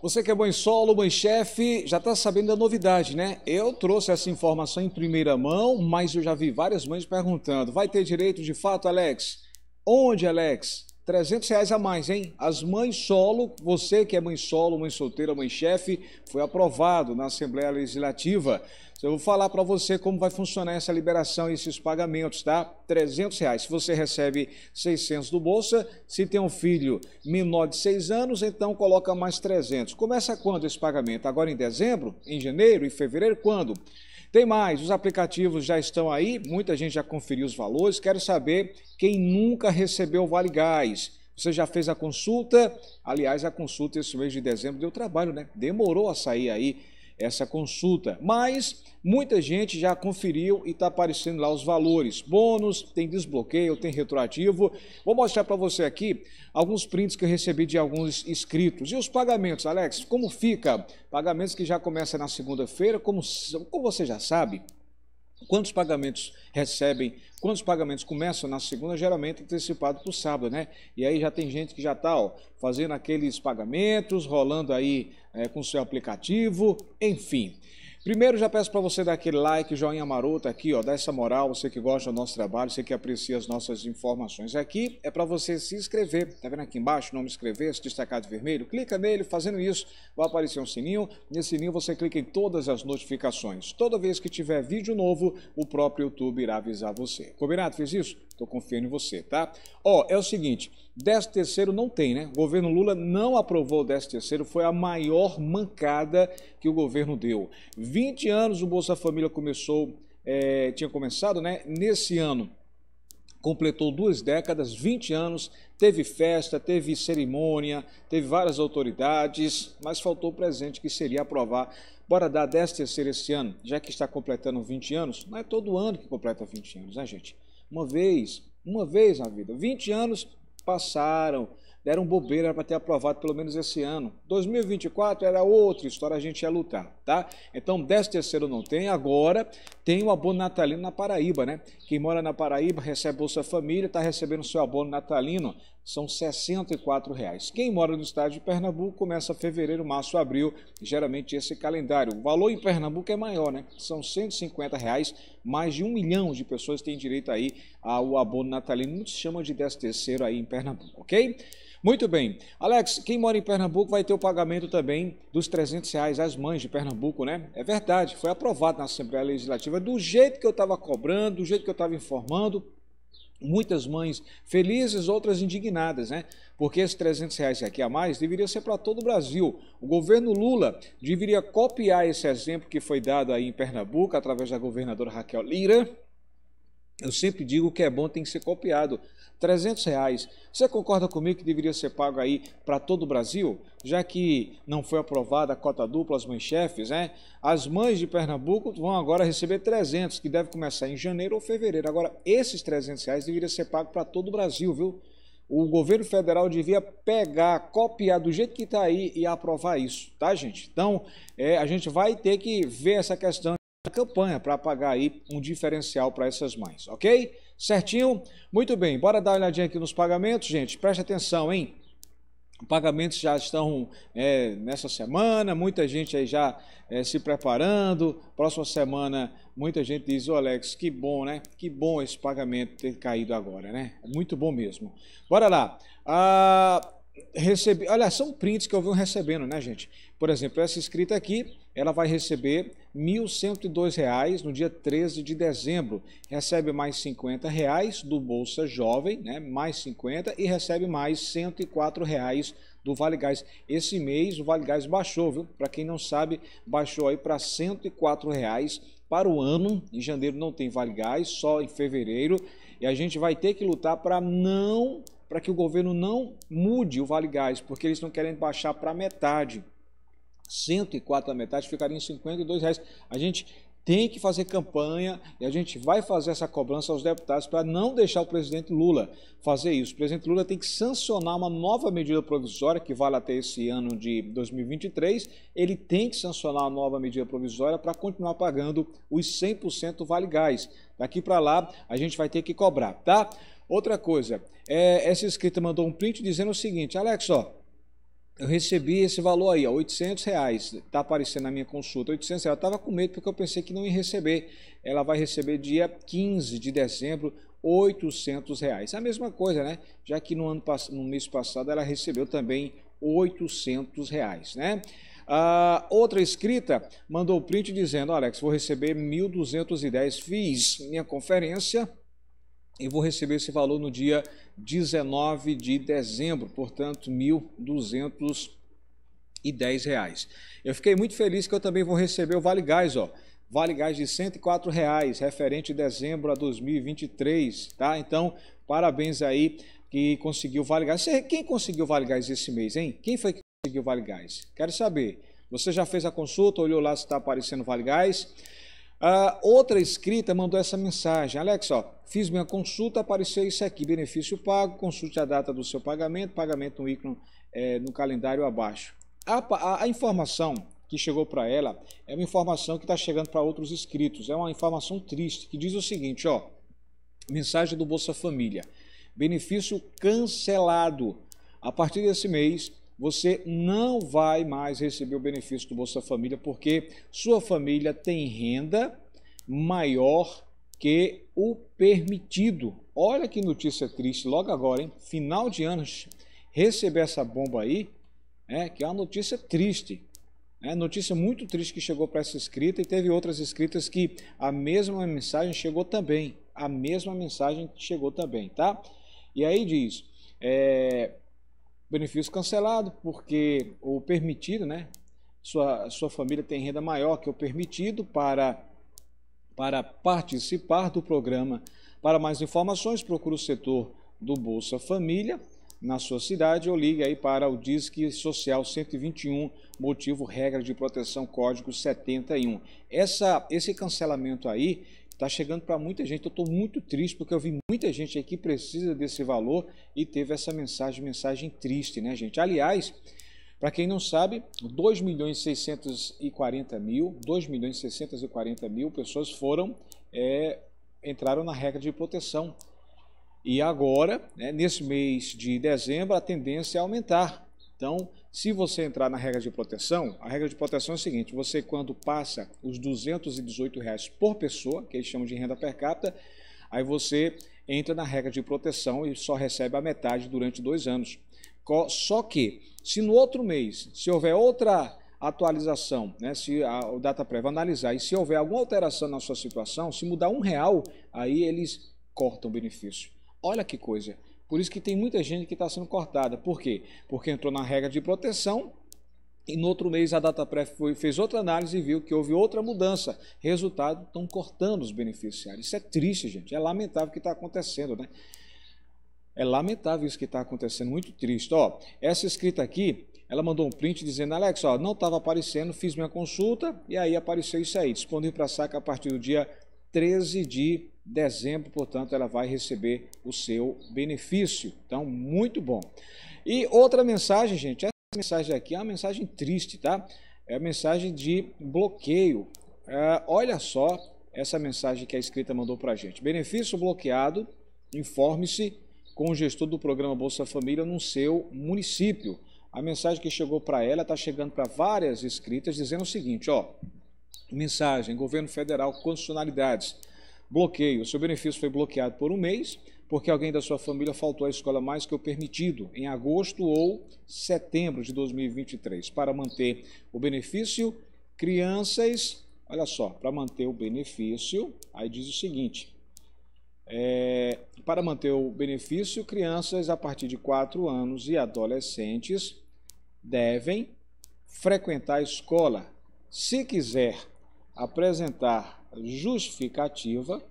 Você que é em solo, em chefe, já está sabendo da novidade, né? Eu trouxe essa informação em primeira mão, mas eu já vi várias mães perguntando: vai ter direito de fato, Alex? Onde, Alex? 300 reais a mais, hein? As mães solo, você que é mãe solo, mãe solteira, mãe chefe, foi aprovado na Assembleia Legislativa. Eu vou falar para você como vai funcionar essa liberação e esses pagamentos, tá? 300 reais. Se você recebe 600 do Bolsa, se tem um filho menor de 6 anos, então coloca mais 300. Começa quando esse pagamento? Agora em dezembro? Em janeiro? Em fevereiro? Quando? Tem mais, os aplicativos já estão aí, muita gente já conferiu os valores. Quero saber quem nunca recebeu o Vale Gás. Você já fez a consulta? Aliás, a consulta esse mês de dezembro deu trabalho, né? Demorou a sair aí essa consulta. Mas muita gente já conferiu e está aparecendo lá os valores. Bônus, tem desbloqueio, tem retroativo. Vou mostrar para você aqui alguns prints que eu recebi de alguns inscritos. E os pagamentos, Alex, como fica? Pagamentos que já começam na segunda-feira, como, como você já sabe, Quantos pagamentos recebem, quantos pagamentos começam na segunda, geralmente antecipado para o sábado, né? E aí já tem gente que já está fazendo aqueles pagamentos, rolando aí é, com o seu aplicativo, enfim. Primeiro, já peço para você dar aquele like, joinha maroto aqui, ó, dá essa moral, você que gosta do nosso trabalho, você que aprecia as nossas informações. Aqui é para você se inscrever, tá vendo aqui embaixo, nome inscrever, esse destacado vermelho, clica nele, fazendo isso vai aparecer um sininho, nesse sininho você clica em todas as notificações. Toda vez que tiver vídeo novo, o próprio YouTube irá avisar você. Combinado? Fez isso? Estou confiando em você, tá? Ó, é o seguinte, 13 terceiro não tem, né? O governo Lula não aprovou o 13 terceiro, foi a maior mancada que o governo deu. 20 anos o Bolsa Família começou, é, tinha começado, né? Nesse ano completou duas décadas, 20 anos, teve festa, teve cerimônia, teve várias autoridades, mas faltou o presente que seria aprovar. Bora dar 10 terceiro esse ano, já que está completando 20 anos, não é todo ano que completa 20 anos, né, gente? Uma vez, uma vez na vida. 20 anos passaram, deram bobeira para ter aprovado pelo menos esse ano. 2024 era outra história, a gente ia lutar tá? Então, 10 terceiro não tem. Agora tem o abono natalino na Paraíba, né? Quem mora na Paraíba recebe Bolsa Família, está recebendo seu abono natalino, são R$ 64. Reais. Quem mora no estado de Pernambuco começa fevereiro, março, abril, geralmente esse calendário. O valor em Pernambuco é maior, né? São R$ 150. Reais. Mais de um milhão de pessoas têm direito aí ao abono natalino. se chama de 10 terceiro aí em Pernambuco, ok? Muito bem. Alex, quem mora em Pernambuco vai ter o pagamento também dos 300 reais às mães de Pernambuco, né? É verdade, foi aprovado na Assembleia Legislativa do jeito que eu estava cobrando, do jeito que eu estava informando. Muitas mães felizes, outras indignadas, né? Porque esses 300 reais aqui a mais deveria ser para todo o Brasil. O governo Lula deveria copiar esse exemplo que foi dado aí em Pernambuco através da governadora Raquel Lira, eu sempre digo que é bom tem que ser copiado. 300 reais. Você concorda comigo que deveria ser pago aí para todo o Brasil? Já que não foi aprovada a cota dupla as mães chefes, né? As mães de Pernambuco vão agora receber 300, que deve começar em janeiro ou fevereiro. Agora, esses 300 reais deveriam ser pagos para todo o Brasil, viu? O governo federal devia pegar, copiar do jeito que está aí e aprovar isso, tá, gente? Então, é, a gente vai ter que ver essa questão campanha para pagar aí um diferencial para essas mães, ok? Certinho? Muito bem, bora dar uma olhadinha aqui nos pagamentos, gente. Preste atenção, hein? Pagamentos já estão é, nessa semana, muita gente aí já é, se preparando. Próxima semana, muita gente diz: Ô Alex, que bom, né? Que bom esse pagamento ter caído agora, né? É muito bom mesmo. Bora lá. Ah recebi Olha, são prints que eu venho recebendo, né, gente? Por exemplo, essa escrita aqui, ela vai receber R$ 1.102 no dia 13 de dezembro. Recebe mais R$ 50,00 do Bolsa Jovem, né? Mais 50 e recebe mais R$ 104,00 do Vale Gás. Esse mês o Vale Gás baixou, viu? Para quem não sabe, baixou aí para R$ 104,00 para o ano. Em janeiro não tem Vale Gás, só em fevereiro. E a gente vai ter que lutar para não para que o governo não mude o Vale Gás, porque eles estão querendo baixar para metade. 104 a metade ficaria em 52 reais. A gente tem que fazer campanha e a gente vai fazer essa cobrança aos deputados para não deixar o presidente Lula fazer isso. O presidente Lula tem que sancionar uma nova medida provisória que vale até esse ano de 2023. Ele tem que sancionar uma nova medida provisória para continuar pagando os 100% vale gás. Daqui para lá a gente vai ter que cobrar, tá? Outra coisa, é, essa escrita mandou um print dizendo o seguinte, Alex, ó, eu recebi esse valor aí, ó, 800 reais, está aparecendo na minha consulta, 800 reais, eu estava com medo porque eu pensei que não ia receber, ela vai receber dia 15 de dezembro, 800 reais, a mesma coisa, né, já que no, ano, no mês passado ela recebeu também 800 reais, né. Uh, outra escrita mandou o print dizendo, Alex, vou receber 1.210, fiz minha conferência, eu vou receber esse valor no dia 19 de dezembro, portanto, R$ 1.210. Eu fiquei muito feliz que eu também vou receber o Vale Gás, ó. Vale Gás de R$ 104, reais, referente dezembro a 2023, tá? Então, parabéns aí que conseguiu o Vale Gás. Quem conseguiu o Vale Gás esse mês, hein? Quem foi que conseguiu o Vale Gás? Quero saber. Você já fez a consulta, olhou lá se está aparecendo o Vale Gás? outra escrita mandou essa mensagem: Alex, ó, fiz minha consulta, apareceu isso aqui: benefício pago, consulte a data do seu pagamento, pagamento no ícone é, no calendário abaixo. A, a, a informação que chegou para ela é uma informação que está chegando para outros inscritos, é uma informação triste que diz o seguinte: ó, mensagem do Bolsa Família, benefício cancelado. A partir desse mês, você não vai mais receber o benefício do Bolsa Família, porque sua família tem renda maior que o permitido. Olha que notícia triste, logo agora, hein? Final de anos, receber essa bomba aí, né? que é uma notícia triste. Né? Notícia muito triste que chegou para essa escrita e teve outras escritas que a mesma mensagem chegou também. A mesma mensagem chegou também, tá? E aí diz. É, benefício cancelado, porque o permitido, né? Sua, sua família tem renda maior que o permitido para, para participar do programa. Para mais informações, procure o setor do Bolsa Família na sua cidade ou ligue aí para o Disque Social 121, motivo regra de proteção código 71. Essa, esse cancelamento aí Está chegando para muita gente. Eu estou muito triste porque eu vi muita gente aqui que precisa desse valor e teve essa mensagem, mensagem triste, né, gente? Aliás, para quem não sabe, 2 milhões e 640 mil, 2 milhões e 640 mil pessoas foram, é, entraram na regra de proteção. E agora, né, nesse mês de dezembro, a tendência é aumentar. Então, se você entrar na regra de proteção, a regra de proteção é a seguinte: você, quando passa os R$ 218 reais por pessoa, que eles chamam de renda per capita, aí você entra na regra de proteção e só recebe a metade durante dois anos. Só que, se no outro mês, se houver outra atualização, né, se a, o DataPrev analisar e se houver alguma alteração na sua situação, se mudar um real, aí eles cortam o benefício. Olha que coisa. Por isso que tem muita gente que está sendo cortada. Por quê? Porque entrou na regra de proteção e no outro mês a DataPref fez outra análise e viu que houve outra mudança. Resultado, estão cortando os beneficiários. Isso é triste, gente. É lamentável o que está acontecendo, né? É lamentável isso que está acontecendo, muito triste. Ó, essa escrita aqui, ela mandou um print dizendo, Alex, ó, não estava aparecendo, fiz minha consulta e aí apareceu isso aí, disponível para saca a partir do dia 13 de dezembro, portanto, ela vai receber o seu benefício. Então, muito bom. E outra mensagem, gente, essa mensagem aqui é uma mensagem triste, tá? É a mensagem de bloqueio. É, olha só essa mensagem que a escrita mandou para a gente. Benefício bloqueado, informe-se com o gestor do programa Bolsa Família no seu município. A mensagem que chegou para ela está chegando para várias escritas dizendo o seguinte, ó, mensagem, governo federal, condicionalidades bloqueio. O seu benefício foi bloqueado por um mês, porque alguém da sua família faltou à escola mais que o permitido em agosto ou setembro de 2023. Para manter o benefício, crianças, olha só, para manter o benefício, aí diz o seguinte: é, para manter o benefício, crianças a partir de 4 anos e adolescentes devem frequentar a escola. Se quiser apresentar justificativa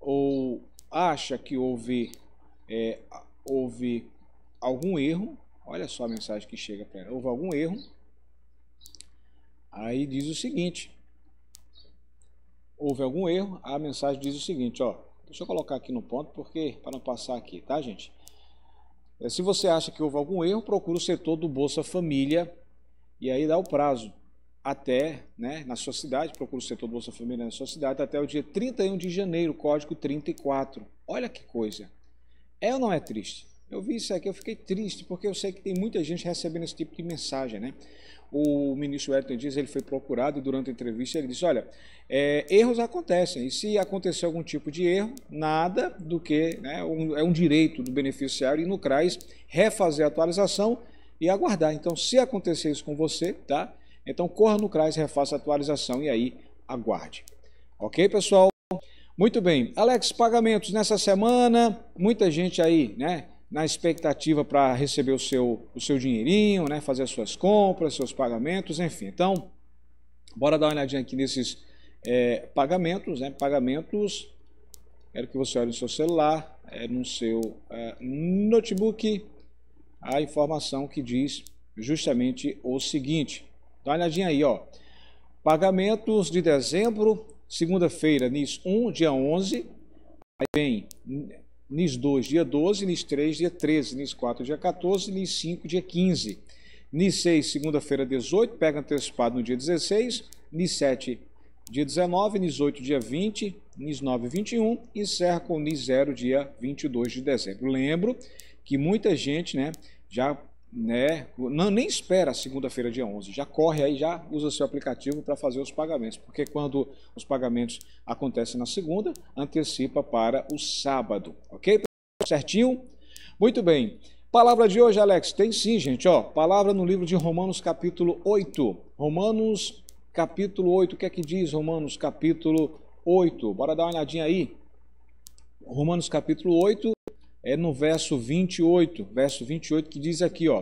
ou acha que houve, é, houve algum erro, olha só a mensagem que chega para ela, houve algum erro, aí diz o seguinte, houve algum erro, a mensagem diz o seguinte, ó, deixa eu colocar aqui no ponto porque para não passar aqui, tá gente? É, se você acha que houve algum erro, procura o setor do Bolsa Família e aí dá o prazo, até, né, na sua cidade, procura o setor do Bolsa Família na sua cidade, até o dia 31 de janeiro, código 34. Olha que coisa. É ou não é triste? Eu vi isso aqui, eu fiquei triste, porque eu sei que tem muita gente recebendo esse tipo de mensagem, né? O ministro Wellington Dias, ele foi procurado durante a entrevista, ele disse, olha, é, erros acontecem, e se acontecer algum tipo de erro, nada do que, né, um, é um direito do beneficiário, e no CRAS, refazer a atualização e aguardar. Então, se acontecer isso com você, tá? Então corra no CRAS, refaça a atualização e aí aguarde. Ok, pessoal? Muito bem. Alex, pagamentos nessa semana, muita gente aí, né? Na expectativa para receber o seu, o seu dinheirinho, né? Fazer as suas compras, seus pagamentos, enfim. Então, bora dar uma olhadinha aqui nesses é, pagamentos, né? Pagamentos. Quero que você olhe no seu celular, é, no seu é, notebook, a informação que diz justamente o seguinte. Dá uma olhadinha aí, ó. Pagamentos de dezembro, segunda-feira, NIS 1, dia 11. Aí vem NIS 2, dia 12, NIS 3, dia 13, NIS 4, dia 14, NIS 5, dia 15. NIS 6, segunda-feira, 18, pega antecipado no dia 16. NIS 7, dia 19, NIS 8, dia 20, NIS 9, 21 e encerra com NIS 0, dia 22 de dezembro. Lembro que muita gente né, já né? Não, nem espera segunda-feira, dia 11, já corre aí, já usa seu aplicativo para fazer os pagamentos, porque quando os pagamentos acontecem na segunda, antecipa para o sábado, ok? Certinho? Muito bem. Palavra de hoje, Alex, tem sim, gente, ó, palavra no livro de Romanos, capítulo 8. Romanos, capítulo 8, o que é que diz Romanos, capítulo 8? Bora dar uma olhadinha aí. Romanos, capítulo 8, é no verso 28, verso 28 que diz aqui, ó: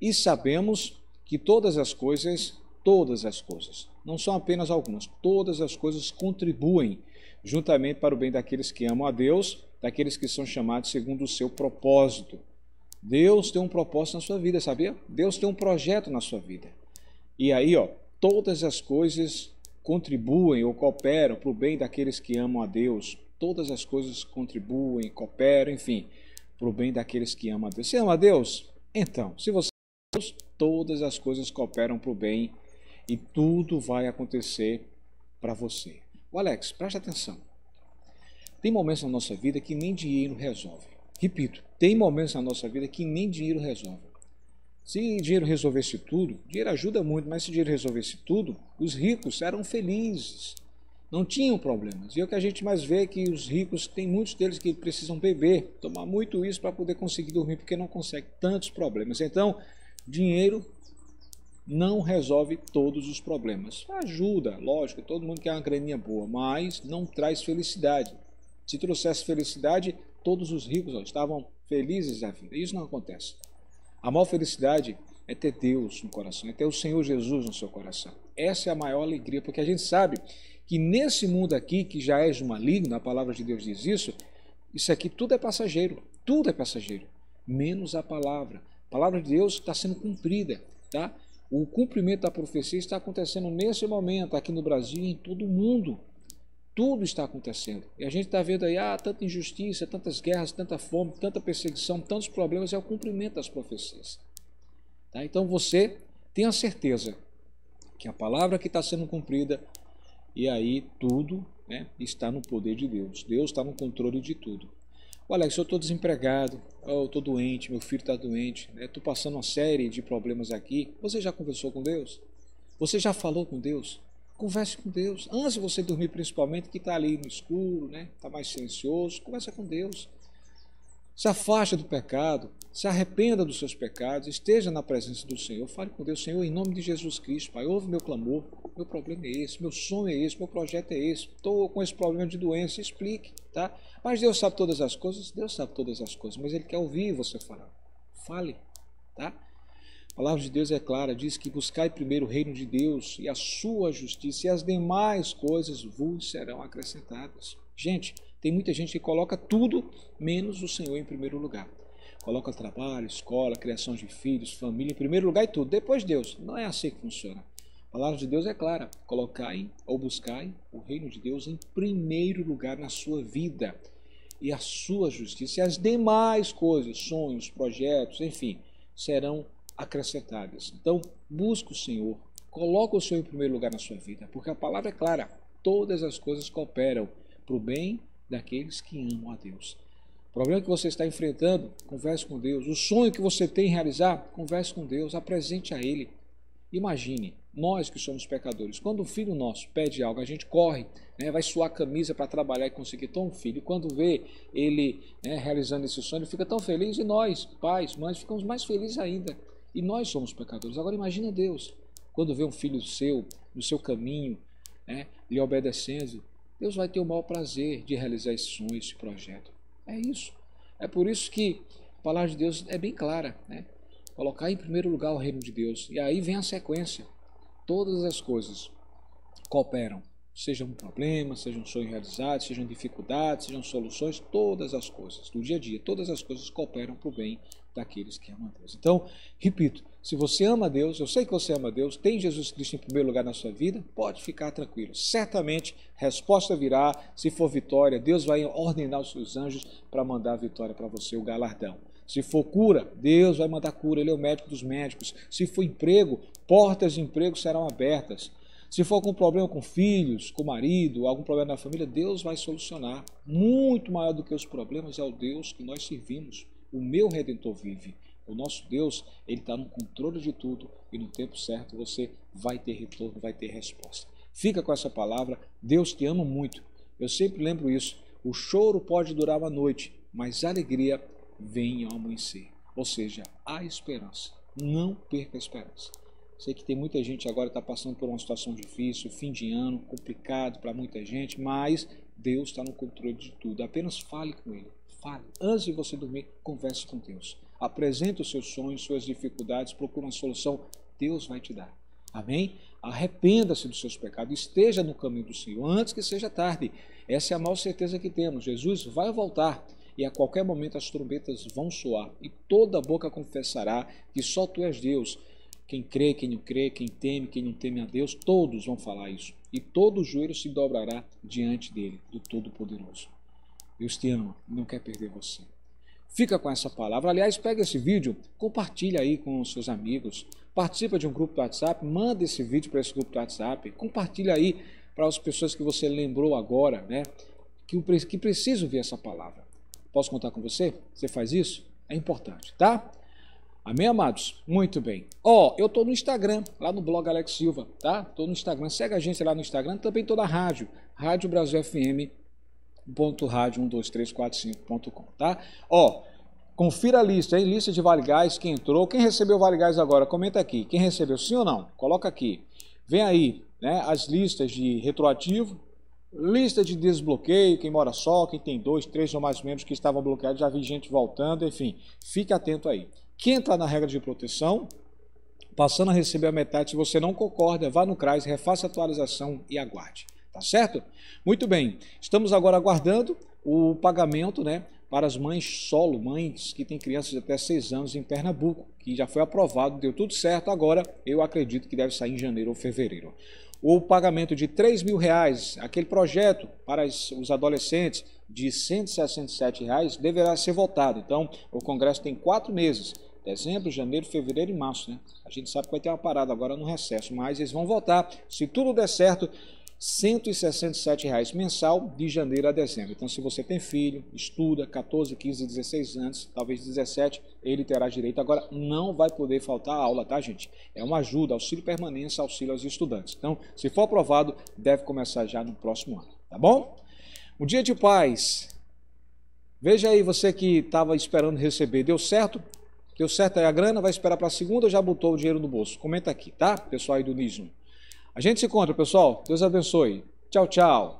"E sabemos que todas as coisas, todas as coisas, não são apenas algumas, todas as coisas contribuem juntamente para o bem daqueles que amam a Deus, daqueles que são chamados segundo o seu propósito." Deus tem um propósito na sua vida, sabia? Deus tem um projeto na sua vida. E aí, ó, todas as coisas contribuem ou cooperam para o bem daqueles que amam a Deus, todas as coisas contribuem, cooperam, enfim, para o bem daqueles que amam a Deus. Você ama a Deus? Então, se você ama a Deus, todas as coisas cooperam para o bem e tudo vai acontecer para você. O Alex, preste atenção. Tem momentos na nossa vida que nem dinheiro resolve. Repito, tem momentos na nossa vida que nem dinheiro resolve. Se dinheiro resolvesse tudo, dinheiro ajuda muito, mas se dinheiro resolvesse tudo, os ricos eram felizes não tinham problemas. E é o que a gente mais vê é que os ricos, tem muitos deles que precisam beber, tomar muito isso para poder conseguir dormir, porque não consegue tantos problemas. Então, dinheiro não resolve todos os problemas. Ajuda, lógico, todo mundo quer uma graninha boa, mas não traz felicidade. Se trouxesse felicidade, todos os ricos ó, estavam felizes na vida. Isso não acontece. A maior felicidade é ter Deus no coração, é ter o Senhor Jesus no seu coração. Essa é a maior alegria, porque a gente sabe que nesse mundo aqui, que já és maligno, a palavra de Deus diz isso, isso aqui tudo é passageiro, tudo é passageiro, menos a palavra. A palavra de Deus está sendo cumprida, tá? O cumprimento da profecia está acontecendo nesse momento, aqui no Brasil e em todo o mundo. Tudo está acontecendo. E a gente está vendo aí ah, tanta injustiça, tantas guerras, tanta fome, tanta perseguição, tantos problemas. É o cumprimento das profecias. Tá? Então você tenha certeza que a palavra que está sendo cumprida e aí tudo né, está no poder de Deus. Deus está no controle de tudo. Olha, se eu estou desempregado, eu estou doente, meu filho está doente, estou né, passando uma série de problemas aqui. Você já conversou com Deus? Você já falou com Deus? Converse com Deus. Antes de você dormir, principalmente, que está ali no escuro, está né, tá mais silencioso, conversa com Deus. Se afaste do pecado, se arrependa dos seus pecados, esteja na presença do Senhor, fale com Deus, Senhor, em nome de Jesus Cristo, Pai, ouve meu clamor, meu problema é esse, meu sonho é esse, meu projeto é esse, estou com esse problema de doença, explique, tá? Mas Deus sabe todas as coisas, Deus sabe todas as coisas, mas Ele quer ouvir você falar, fale, tá? A palavra de Deus é clara, diz que buscai primeiro o reino de Deus e a sua justiça, e as demais coisas vos serão acrescentadas. Gente, tem muita gente que coloca tudo menos o Senhor em primeiro lugar. Coloca trabalho, escola, criação de filhos, família em primeiro lugar e tudo. Depois Deus. Não é assim que funciona. A palavra de Deus é clara: colocai ou buscai o reino de Deus em primeiro lugar na sua vida e a sua justiça e as demais coisas, sonhos, projetos, enfim, serão acrescentadas. Então, busque o Senhor, coloque o Senhor em primeiro lugar na sua vida, porque a palavra é clara: todas as coisas cooperam para o bem daqueles que amam a Deus. O problema que você está enfrentando, converse com Deus. O sonho que você tem em realizar, converse com Deus, apresente a Ele. Imagine, nós que somos pecadores, quando um filho nosso pede algo, a gente corre, né, vai suar a camisa para trabalhar e conseguir. tão um filho, quando vê ele né, realizando esse sonho, ele fica tão feliz e nós, pais, mães, ficamos mais felizes ainda. E nós somos pecadores. Agora, imagina Deus, quando vê um filho seu, no seu caminho, né, lhe obedecendo, Deus vai ter o maior prazer de realizar esse sonho, esse projeto. É isso. É por isso que a palavra de Deus é bem clara, né? Colocar em primeiro lugar o reino de Deus. E aí vem a sequência. Todas as coisas cooperam. Seja um problema, seja um sonho realizado, sejam dificuldades, sejam soluções, todas as coisas do dia a dia, todas as coisas cooperam para o bem daqueles que amam a Deus. Então, repito, se você ama a Deus, eu sei que você ama a Deus, tem Jesus Cristo em primeiro lugar na sua vida, pode ficar tranquilo. Certamente, resposta virá, se for vitória, Deus vai ordenar os seus anjos para mandar a vitória para você, o galardão. Se for cura, Deus vai mandar cura, Ele é o médico dos médicos. Se for emprego, portas de emprego serão abertas. Se for algum problema com filhos, com marido, algum problema na família, Deus vai solucionar. Muito maior do que os problemas é o Deus que nós servimos. O meu redentor vive. O nosso Deus, ele está no controle de tudo e no tempo certo você vai ter retorno, vai ter resposta. Fica com essa palavra. Deus te ama muito. Eu sempre lembro isso. O choro pode durar uma noite, mas a alegria vem ao amanhecer. Ou seja, há esperança. Não perca a esperança. Sei que tem muita gente agora está passando por uma situação difícil, fim de ano, complicado para muita gente, mas Deus está no controle de tudo. Apenas fale com Ele fale. Antes de você dormir, converse com Deus. Apresente os seus sonhos, suas dificuldades, procure uma solução. Deus vai te dar. Amém? Arrependa-se dos seus pecados, esteja no caminho do Senhor antes que seja tarde. Essa é a maior certeza que temos. Jesus vai voltar e a qualquer momento as trombetas vão soar e toda a boca confessará que só tu és Deus. Quem crê, quem não crê, quem teme, quem não teme a Deus, todos vão falar isso. E todo joelho se dobrará diante dele, do Todo-Poderoso. Deus te ama, não quer perder você. Fica com essa palavra. Aliás, pega esse vídeo, compartilha aí com os seus amigos, participa de um grupo do WhatsApp, manda esse vídeo para esse grupo do WhatsApp, compartilha aí para as pessoas que você lembrou agora, né? Que, que precisam ver essa palavra. Posso contar com você? Você faz isso? É importante, tá? Amém, amados? Muito bem. Ó, oh, eu tô no Instagram, lá no blog Alex Silva, tá? Tô no Instagram, segue a gente lá no Instagram, também tô na rádio, Rádio Brasil FM www.radio12345.com, tá? Ó, confira a lista, hein? Lista de Vale Gás, quem entrou, quem recebeu Vale Gás agora, comenta aqui. Quem recebeu, sim ou não? Coloca aqui. Vem aí, né, as listas de retroativo, lista de desbloqueio, quem mora só, quem tem dois, três ou mais membros que estavam bloqueados, já vi gente voltando, enfim, fique atento aí. Quem entrar na regra de proteção, passando a receber a metade, se você não concorda, vá no CRAS, refaça a atualização e aguarde. Tá certo? Muito bem. Estamos agora aguardando o pagamento, né? Para as mães solo, mães que têm crianças de até 6 anos em Pernambuco, que já foi aprovado, deu tudo certo. Agora, eu acredito que deve sair em janeiro ou fevereiro. O pagamento de 3 mil reais, aquele projeto para os adolescentes de R$ 167 reais, deverá ser votado. Então, o Congresso tem quatro meses dezembro, janeiro, fevereiro e março, né? A gente sabe que vai ter uma parada agora no recesso, mas eles vão votar Se tudo der certo, 167 reais mensal de janeiro a dezembro. Então, se você tem filho, estuda, 14, 15, 16 anos, talvez 17, ele terá direito. Agora, não vai poder faltar a aula, tá, gente? É uma ajuda, auxílio permanência, auxílio aos estudantes. Então, se for aprovado, deve começar já no próximo ano, tá bom? O dia de paz. Veja aí, você que estava esperando receber, deu certo? Deu certo aí a grana? Vai esperar para a segunda ou já botou o dinheiro no bolso? Comenta aqui, tá? Pessoal aí do Nismo? A gente se encontra, pessoal. Deus abençoe. Tchau, tchau.